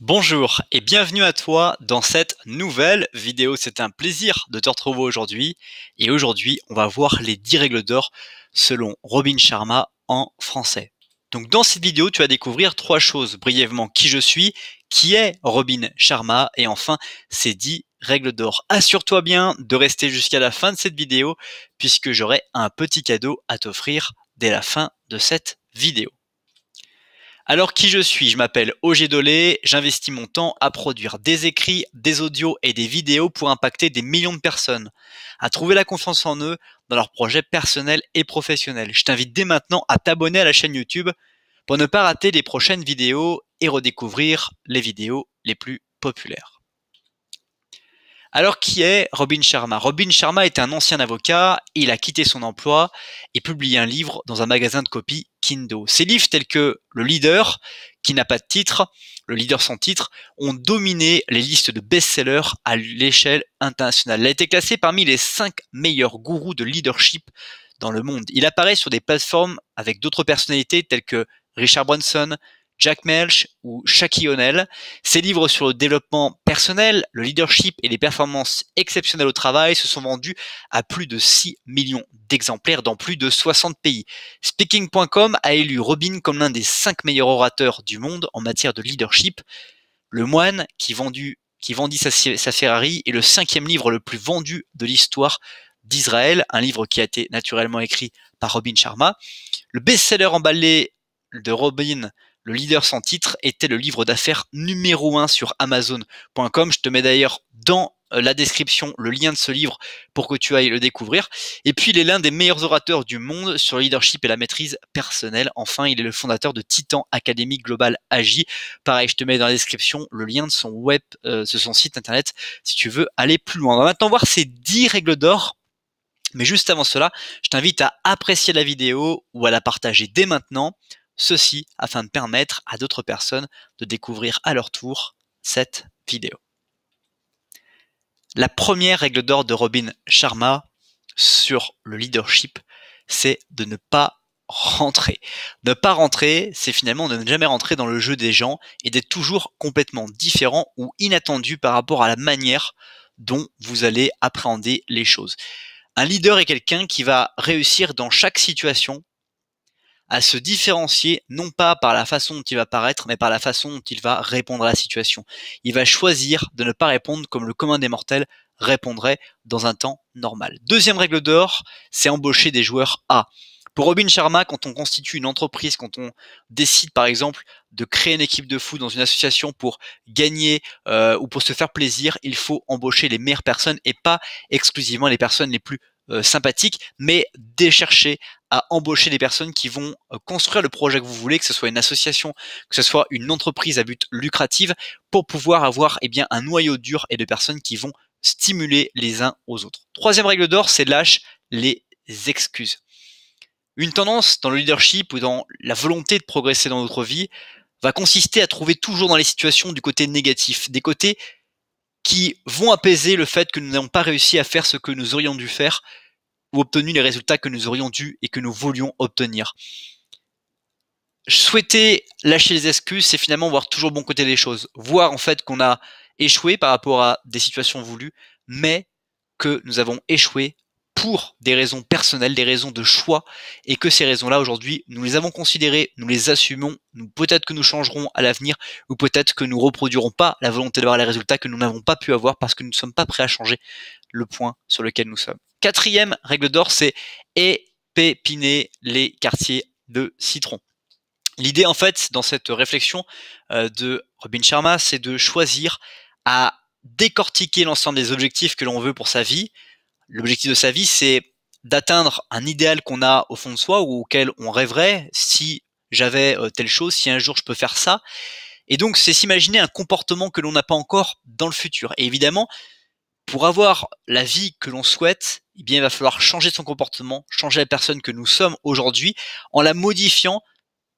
Bonjour et bienvenue à toi dans cette nouvelle vidéo. C'est un plaisir de te retrouver aujourd'hui. Et aujourd'hui, on va voir les 10 règles d'or selon Robin Sharma en français. Donc dans cette vidéo, tu vas découvrir trois choses. Brièvement, qui je suis, qui est Robin Sharma et enfin ces 10 règles d'or. Assure-toi bien de rester jusqu'à la fin de cette vidéo puisque j'aurai un petit cadeau à t'offrir dès la fin de cette vidéo. Alors qui je suis Je m'appelle OG Dolé, j'investis mon temps à produire des écrits, des audios et des vidéos pour impacter des millions de personnes, à trouver la confiance en eux dans leurs projets personnels et professionnels. Je t'invite dès maintenant à t'abonner à la chaîne YouTube pour ne pas rater les prochaines vidéos et redécouvrir les vidéos les plus populaires. Alors qui est Robin Sharma Robin Sharma est un ancien avocat, il a quitté son emploi et publié un livre dans un magasin de copies Kindo. Ces livres tels que Le Leader, qui n'a pas de titre, Le Leader sans titre, ont dominé les listes de best-sellers à l'échelle internationale. Il a été classé parmi les cinq meilleurs gourous de leadership dans le monde. Il apparaît sur des plateformes avec d'autres personnalités telles que Richard Branson, Jack Melch ou Shaky O'Neill. Ses livres sur le développement personnel, le leadership et les performances exceptionnelles au travail se sont vendus à plus de 6 millions d'exemplaires dans plus de 60 pays. Speaking.com a élu Robin comme l'un des 5 meilleurs orateurs du monde en matière de leadership. Le moine qui, vendit sa, sa Ferrari est le cinquième livre le plus vendu de l'histoire d'Israël, un livre qui a été naturellement écrit par Robin Sharma. Le best-seller emballé de Robin le leader sans titre était le livre d'affaires numéro 1 sur Amazon.com. Je te mets d'ailleurs dans euh, la description le lien de ce livre pour que tu ailles le découvrir. Et puis, il est l'un des meilleurs orateurs du monde sur le leadership et la maîtrise personnelle. Enfin, il est le fondateur de Titan Academy Global Agi. Pareil, je te mets dans la description le lien de son web, euh, de son site internet si tu veux aller plus loin. On va maintenant voir ces 10 règles d'or mais juste avant cela, je t'invite à apprécier la vidéo ou à la partager dès maintenant, ceci afin de permettre à d'autres personnes de découvrir à leur tour cette vidéo. La première règle d'or de Robin Sharma sur le leadership, c'est de ne pas rentrer. Ne pas rentrer, c'est finalement de ne jamais rentrer dans le jeu des gens et d'être toujours complètement différent ou inattendu par rapport à la manière dont vous allez appréhender les choses. Un leader est quelqu'un qui va réussir dans chaque situation à se différencier non pas par la façon dont il va paraître, mais par la façon dont il va répondre à la situation. Il va choisir de ne pas répondre comme le commun des mortels répondrait dans un temps normal. Deuxième règle d'or, c'est embaucher des joueurs A. Pour Robin Sharma, quand on constitue une entreprise, quand on décide par exemple de créer une équipe de foot dans une association pour gagner euh, ou pour se faire plaisir, il faut embaucher les meilleures personnes et pas exclusivement les personnes les plus euh, sympathique, mais déchercher à embaucher des personnes qui vont euh, construire le projet que vous voulez, que ce soit une association, que ce soit une entreprise à but lucratif, pour pouvoir avoir eh bien, un noyau dur et de personnes qui vont stimuler les uns aux autres. Troisième règle d'or, c'est lâche les excuses. Une tendance dans le leadership ou dans la volonté de progresser dans notre vie va consister à trouver toujours dans les situations du côté négatif, des côtés qui vont apaiser le fait que nous n'avons pas réussi à faire ce que nous aurions dû faire ou obtenu les résultats que nous aurions dû et que nous voulions obtenir. Souhaiter lâcher les excuses, c'est finalement voir toujours bon côté des choses, voir en fait qu'on a échoué par rapport à des situations voulues, mais que nous avons échoué pour des raisons personnelles, des raisons de choix, et que ces raisons-là, aujourd'hui, nous les avons considérées, nous les assumons, nous peut-être que nous changerons à l'avenir, ou peut-être que nous reproduirons pas la volonté d'avoir les résultats que nous n'avons pas pu avoir parce que nous ne sommes pas prêts à changer le point sur lequel nous sommes. Quatrième règle d'or, c'est épépiner les quartiers de citron. L'idée, en fait, dans cette réflexion euh, de Robin Sharma, c'est de choisir à décortiquer l'ensemble des objectifs que l'on veut pour sa vie, l'objectif de sa vie, c'est d'atteindre un idéal qu'on a au fond de soi ou auquel on rêverait si j'avais euh, telle chose, si un jour je peux faire ça. Et donc, c'est s'imaginer un comportement que l'on n'a pas encore dans le futur. Et évidemment, pour avoir la vie que l'on souhaite, eh bien, il va falloir changer son comportement, changer la personne que nous sommes aujourd'hui en la modifiant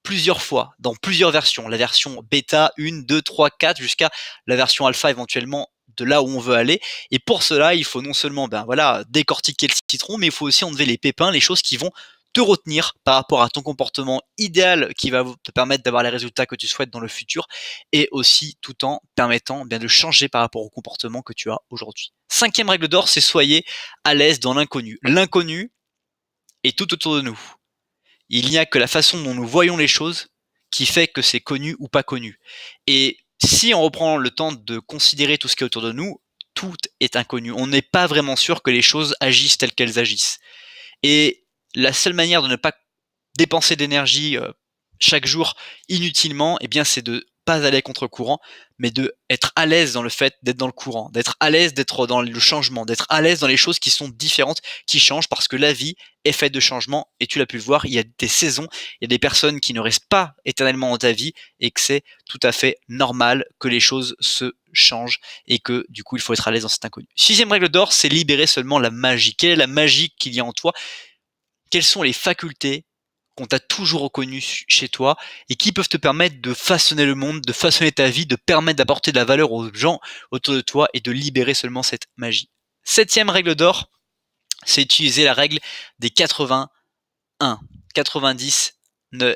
plusieurs fois, dans plusieurs versions. La version bêta une, 2, 3, 4, jusqu'à la version alpha éventuellement de là où on veut aller. Et pour cela, il faut non seulement ben voilà décortiquer le citron, mais il faut aussi enlever les pépins, les choses qui vont te retenir par rapport à ton comportement idéal qui va te permettre d'avoir les résultats que tu souhaites dans le futur et aussi tout en permettant bien de changer par rapport au comportement que tu as aujourd'hui. Cinquième règle d'or, c'est soyez à l'aise dans l'inconnu. L'inconnu est tout autour de nous. Il n'y a que la façon dont nous voyons les choses qui fait que c'est connu ou pas connu. Et si on reprend le temps de considérer tout ce qui est autour de nous, tout est inconnu. On n'est pas vraiment sûr que les choses agissent telles qu'elles agissent. Et la seule manière de ne pas dépenser d'énergie euh, chaque jour inutilement, eh bien, c'est de pas aller contre courant, mais de être à l'aise dans le fait d'être dans le courant, d'être à l'aise d'être dans le changement, d'être à l'aise dans les choses qui sont différentes, qui changent, parce que la vie est faite de changements, et tu l'as pu le voir, il y a des saisons, il y a des personnes qui ne restent pas éternellement dans ta vie, et que c'est tout à fait normal que les choses se changent, et que du coup il faut être à l'aise dans cet inconnu. Sixième règle d'or, c'est libérer seulement la magie. Quelle est la magie qu'il y a en toi Quelles sont les facultés qu'on t'a toujours reconnu chez toi et qui peuvent te permettre de façonner le monde, de façonner ta vie, de permettre d'apporter de la valeur aux gens autour de toi et de libérer seulement cette magie. Septième règle d'or, c'est utiliser la règle des 81. 90,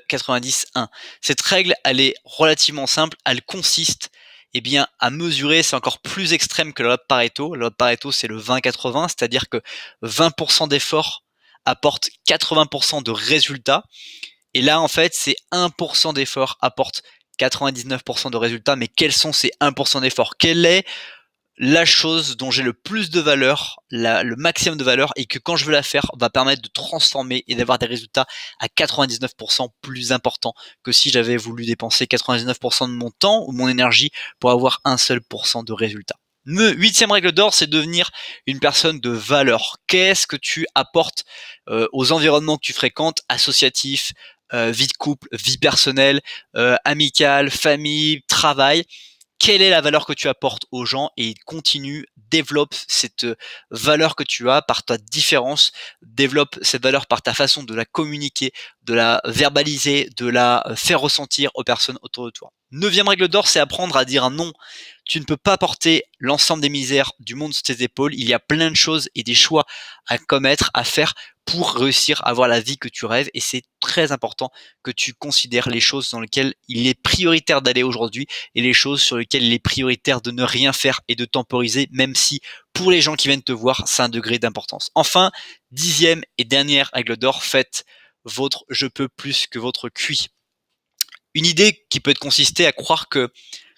90, 1. Cette règle, elle est relativement simple. Elle consiste eh bien, à mesurer, c'est encore plus extrême que la loi Pareto. La loi Pareto, c'est le 20-80, c'est-à-dire que 20% d'efforts apporte 80% de résultats. Et là, en fait, ces 1% d'efforts apporte 99% de résultats. Mais quels sont ces 1% d'efforts Quelle est la chose dont j'ai le plus de valeur, le maximum de valeur, et que quand je veux la faire, va permettre de transformer et d'avoir des résultats à 99% plus importants que si j'avais voulu dépenser 99% de mon temps ou mon énergie pour avoir un seul pourcent de résultats. Huitième règle d'or, c'est devenir une personne de valeur. Qu'est-ce que tu apportes euh, aux environnements que tu fréquentes, associatifs, euh, vie de couple, vie personnelle, euh, amicale, famille, travail Quelle est la valeur que tu apportes aux gens Et continue, développe cette valeur que tu as par ta différence, développe cette valeur par ta façon de la communiquer, de la verbaliser, de la faire ressentir aux personnes autour de toi. Neuvième règle d'or, c'est apprendre à dire non. Tu ne peux pas porter l'ensemble des misères du monde sur tes épaules. Il y a plein de choses et des choix à commettre, à faire pour réussir à avoir la vie que tu rêves. Et c'est très important que tu considères les choses dans lesquelles il est prioritaire d'aller aujourd'hui et les choses sur lesquelles il est prioritaire de ne rien faire et de temporiser, même si pour les gens qui viennent te voir, c'est un degré d'importance. Enfin, dixième et dernière règle d'or, faites votre je peux plus que votre cuit une idée qui peut être consistée à croire que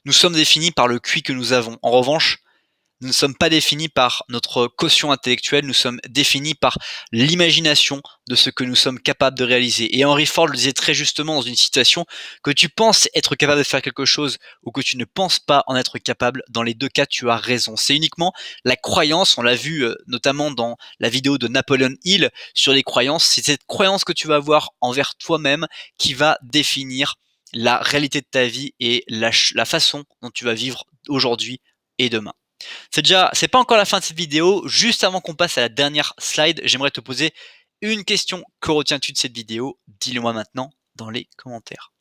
nous sommes définis par le QI que nous avons. En revanche, nous ne sommes pas définis par notre caution intellectuelle, nous sommes définis par l'imagination de ce que nous sommes capables de réaliser. Et Henry Ford le disait très justement dans une situation que tu penses être capable de faire quelque chose ou que tu ne penses pas en être capable, dans les deux cas tu as raison. C'est uniquement la croyance, on l'a vu euh, notamment dans la vidéo de Napoleon Hill sur les croyances, c'est cette croyance que tu vas avoir envers toi-même qui va définir la réalité de ta vie et la, façon dont tu vas vivre aujourd'hui et demain. C'est déjà, c'est pas encore la fin de cette vidéo. Juste avant qu'on passe à la dernière slide, j'aimerais te poser une question. Que retiens-tu de cette vidéo Dis-le moi maintenant dans les commentaires.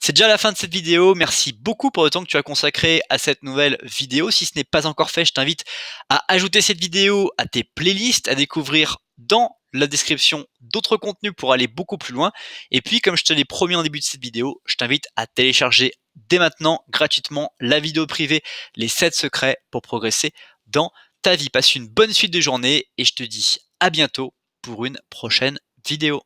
C'est déjà la fin de cette vidéo. Merci beaucoup pour le temps que tu as consacré à cette nouvelle vidéo. Si ce n'est pas encore fait, je t'invite à ajouter cette vidéo à tes playlists, à découvrir dans la description d'autres contenus pour aller beaucoup plus loin. Et puis, comme je te l'ai promis en début de cette vidéo, je t'invite à télécharger dès maintenant gratuitement la vidéo privée Les 7 secrets pour progresser dans ta vie. Passe une bonne suite de journée et je te dis à bientôt pour une prochaine vidéo.